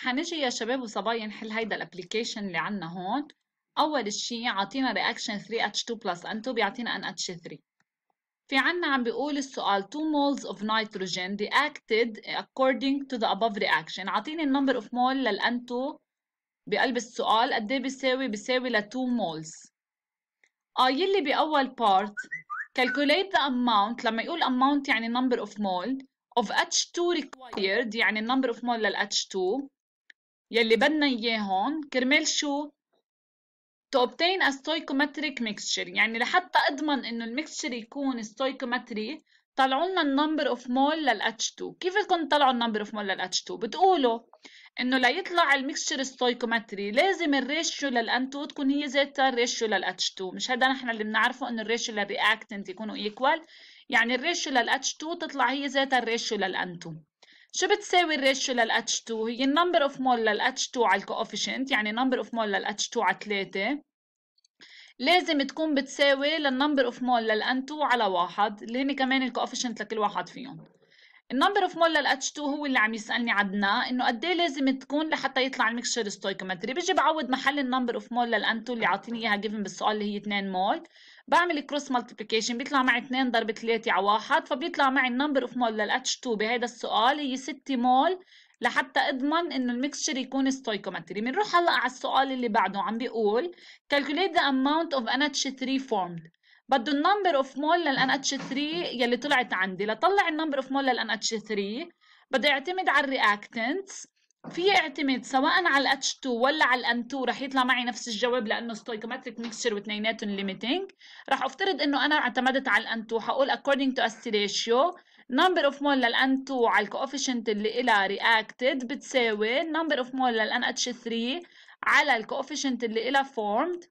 حنجي يا شباب وصبايا نحل هيدا الابلكيشن اللي عنا هون اول شيء عطينا رياكشن 3H2 plus N2 بيعطينا NH3 في عنا عم بيقول السؤال 2 moles of nitrogen reacted according to the above reaction عطيني النمبر اوف مول للان 2 بقلب السؤال قد ايه بيساوي بيساوي ل 2 moles اه يلي باول بارت calculate the amount لما يقول amount يعني number of mole of H2 required يعني number of mole لل H2 يلي بدنا هون كرمال شو؟ to obtain a stoichiometric mixture يعني لحتى أضمن إنه الميكستشر يكون stoichiometry طلعوا لنا النمبر اوف مول لل H2 كيف بدكم تطلعوا النمبر اوف مول لل H2 بتقولوا انه ليطلع الميكستشر stoichiometry لازم الريشيو لل N2 تكون هي ذاتها الريشيو لل H2 مش هذا نحن اللي بنعرفه انه الريشيو للرياكتنت يكونوا ايكوال يعني الريشيو لل H2 تطلع هي ذاتها الريشيو لل N2 شو بتساوي الريشيو لل H2 هي النمبر اوف مول لل H2 على الكوفيشنت يعني نمبر اوف مول لل H2 على 3 لازم تكون بتساوي للنمبر اوف مول لل N2 على 1 اللي هن كمان الكوفيشنت لكل واحد فيهم النمبر اوف مول للاتش2 هو اللي عم يسالني عدناه انه قد ايه لازم تكون لحتى يطلع الميكشر ستويكومتري بيجي بعوض محل النمبر اوف مول للان2 اللي عاطيني اياها جيفن بالسؤال اللي هي 2 مول بعمل كروس مالتيبيكيشن بيطلع معي 2 ضرب 3 على 1 فبيطلع معي النمبر اوف مول للاتش2 بهذا السؤال هي 6 مول لحتى اضمن انه الميكشر يكون ستويكومتري بنروح هلا على السؤال اللي بعده عم بيقول calculate the amount of NH3 formed بده النمبر اوف مول للان اتش 3 يلي طلعت عندي لطلع النمبر اوف مول للان اتش 3 بده يعتمد على الرياكتنتس في اعتماد سواء على الاتش 2 ولا على الان 2 رح يطلع معي نفس الجواب لانه ستويكومتريك ميكسشر واثنيناتهم ليميتنج رح افترض انه انا اعتمدت على الان 2 حقول تو to ريشيو نمبر اوف مول لل للان 2 على الكوفيشنت اللي إلها رياكتد بتساوي نمبر اوف مول للان اتش 3 على الكوفيشنت اللي إلها فورمد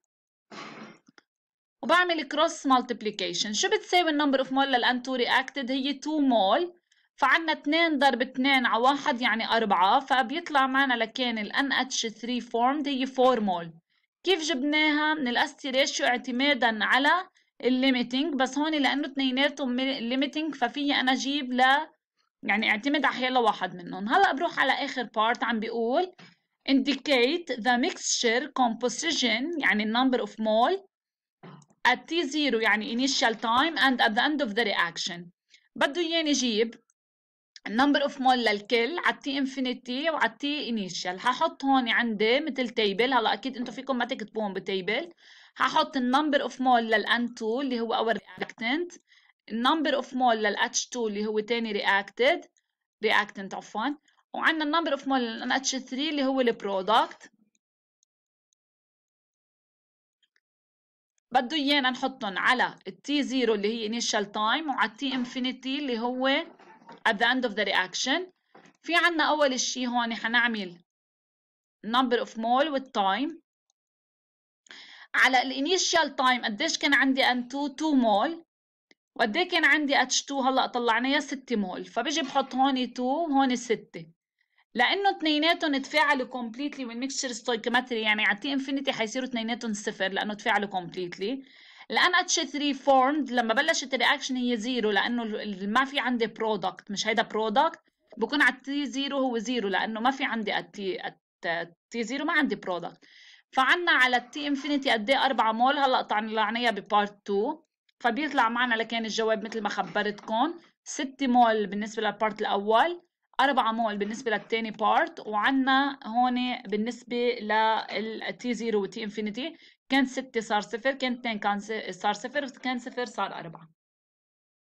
وبعمل كروس multiplication شو بتساوي النمبر اوف مول للان2 رياكتد هي 2 مول فعنا 2 ضرب 2 على 1 يعني 4 فبيطلع معنا لكان ال NH3 formed هي 4 مول كيف جبناها من الاستي ريشيو اعتمادا على الليميتنج بس هون لانه اثنيناتهم ليميتنج ففي انا اجيب ل يعني اعتمد على حيلا واحد منهم هلا بروح على اخر بارت عم بيقول indicate the mixture composition يعني number of mole at t0 يعني initial time and at the end of the reaction بده اياني اجيب number of mole للكل على T infinity وعلى T initial هحط هون عندي مثل تيبل هلا اكيد انتم فيكم ما تكتبوهم بتيبل هحط number of mole للN2 اللي هو اول reactant number of mole للH2 اللي هو تاني reacted reactant عفوا وعندنا number of mole للNH3 اللي هو البرودكت بده ايانا نحطهم على t T0 اللي هي initial time وعلى T infinity اللي هو at the end of the reaction في عنا أول شي هون حنعمل number of mole والtime على initial time قديش كان عندي N2 2 mole وقديه كان عندي H2 هلا طلعناها 6 مول فبجي بحط هون 2 وهون 6 لانه اثنيناتهم تفاعلوا كومبليتلي والميكستشر ستويكيومتري يعني على تي انفينيتي حيصيروا اثنيناتهم صفر لانه تفاعلوا كومبليتلي الان اتش 3 فورمد لما بلشت الرياكشن هي زيرو لانه ما في عندي برودكت مش هيدا برودكت بكون على تي زيرو هو زيرو لانه ما في عندي تي تي زيرو ما عندي برودكت فعنا على التي انفينيتي قد ايه 4 مول هلا طلعناها ببارت 2 فبيطلع معنا لكان الجواب مثل ما خبرتكم 6 مول بالنسبه للبارت الاول 4 مول بالنسبة للتاني بارت وعنا هون بالنسبة T0 و T infinity كان 6 صار صفر كان 2 كان صار صفر كان صفر صار 4